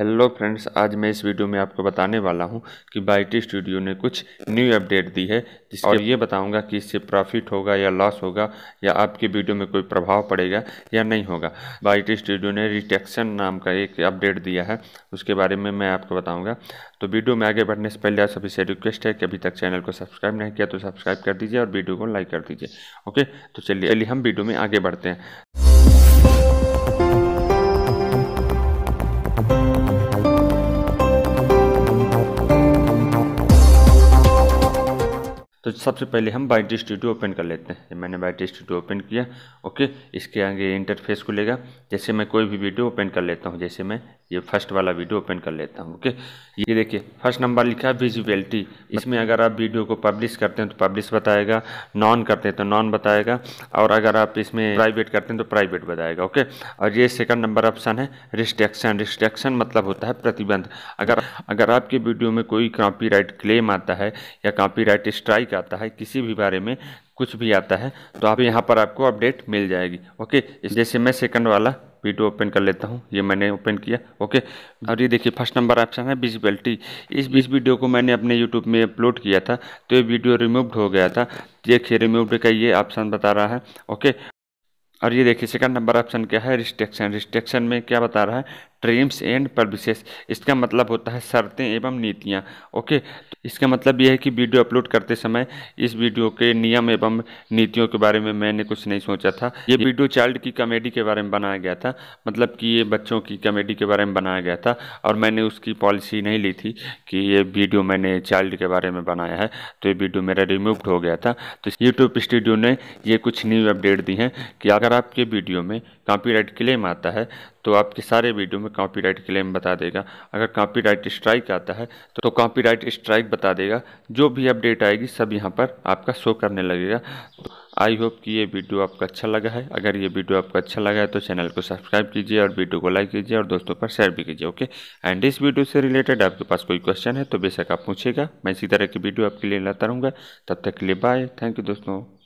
hello friends आज मैं इस वीडियो में आपको बताने वाला हूं कि बाईटी स्टूडियो ने कुछ न्यू अपडेट दी है जिस और ये बताऊंगा कि इससे प्रॉफिट होगा या लॉस होगा या आपके वीडियो में कोई प्रभाव पड़ेगा या नहीं होगा बाईटी स्टूडियो ने रिटेक्शन नाम का एक अपडेट दिया है उसके बारे में मैं आपको बताऊँगा तो वीडियो में आगे बढ़ने से पहले आप सभी से रिक्वेस्ट है कि अभी तक चैनल को सब्सक्राइब नहीं किया तो सब्सक्राइब कर दीजिए और वीडियो को लाइक कर दीजिए ओके तो चलिए अली हम वीडियो में आगे बढ़ते हैं तो सबसे पहले हम बाइट स्टूडियो ओपन कर लेते हैं मैंने बाइट स्टूडियो ओपन किया ओके इसके आगे इंटरफेस खुलेगा जैसे मैं कोई भी वीडियो ओपन कर लेता हूँ जैसे मैं ये फर्स्ट वाला वीडियो ओपन कर लेता हूँ ओके ये देखिए फर्स्ट नंबर लिखा है विजिबिलिटी इसमें अगर आप वीडियो को पब्लिश करते हैं तो पब्लिश बताएगा नॉन करते हैं तो नॉन बताएगा और अगर आप इसमें प्राइवेट करते हैं तो प्राइवेट बताएगा ओके और ये सेकंड नंबर ऑप्शन है रिस्ट्रिक्शन रिस्ट्रिक्शन मतलब होता है प्रतिबंध अगर अगर आपके वीडियो में कोई कॉपीराइट क्लेम आता है या कॉपीराइट स्ट्राइक आता है किसी भी बारे में कुछ भी आता है तो आप यहाँ पर आपको अपडेट मिल जाएगी ओके जैसे मैं सेकंड वाला वीडियो ओपन कर लेता हूँ ये मैंने ओपन किया ओके और ये देखिए फर्स्ट नंबर ऑप्शन है विजिबिलिटी इस बीच वीडियो को मैंने अपने यूट्यूब में अपलोड किया था तो ये वीडियो रिमूव्ड हो गया था देखिए रिमूव्ड का ये ऑप्शन बता रहा है ओके और ये देखिए सेकंड नंबर ऑप्शन क्या है रिस्ट्रिक्शन रिस्ट्रिक्शन में क्या बता रहा है ट्रेम्स एंड पब्लिशेस इसका मतलब होता है शर्तें एवं नीतियाँ ओके तो इसका मतलब यह है कि वीडियो अपलोड करते समय इस वीडियो के नियम एवं नीतियों के बारे में मैंने कुछ नहीं सोचा था ये वीडियो चाइल्ड की कॉमेडी के बारे में बनाया गया था मतलब कि ये बच्चों की कॉमेडी के बारे में बनाया गया था और मैंने उसकी पॉलिसी नहीं ली थी कि ये वीडियो मैंने चाइल्ड के बारे में बनाया है तो ये वीडियो मेरा रिमूव्ड हो गया था तो यूट्यूब स्टूडियो ने ये कुछ न्यू अपडेट दी हैं कि अगर आपके वीडियो में कॉपीराइट क्लेम आता है तो आपके सारे वीडियो में कॉपीराइट क्लेम बता देगा अगर कॉपीराइट स्ट्राइक आता है तो कॉपीराइट स्ट्राइक बता देगा जो भी अपडेट आएगी सब यहाँ पर आपका शो करने लगेगा तो आई होप कि ये वीडियो आपको अच्छा लगा है अगर ये वीडियो आपको अच्छा लगा है तो चैनल को सब्सक्राइब कीजिए और वीडियो को लाइक कीजिए और दोस्तों पर शेयर भी कीजिए ओके एंड इस वीडियो से रिलेटेड आपके पास कोई क्वेश्चन है तो बेशक आप पूछेगा मैं इसी तरह की वीडियो आपके लिए लाता रहूँगा तब तक के लिए बाय थैंक यू दोस्तों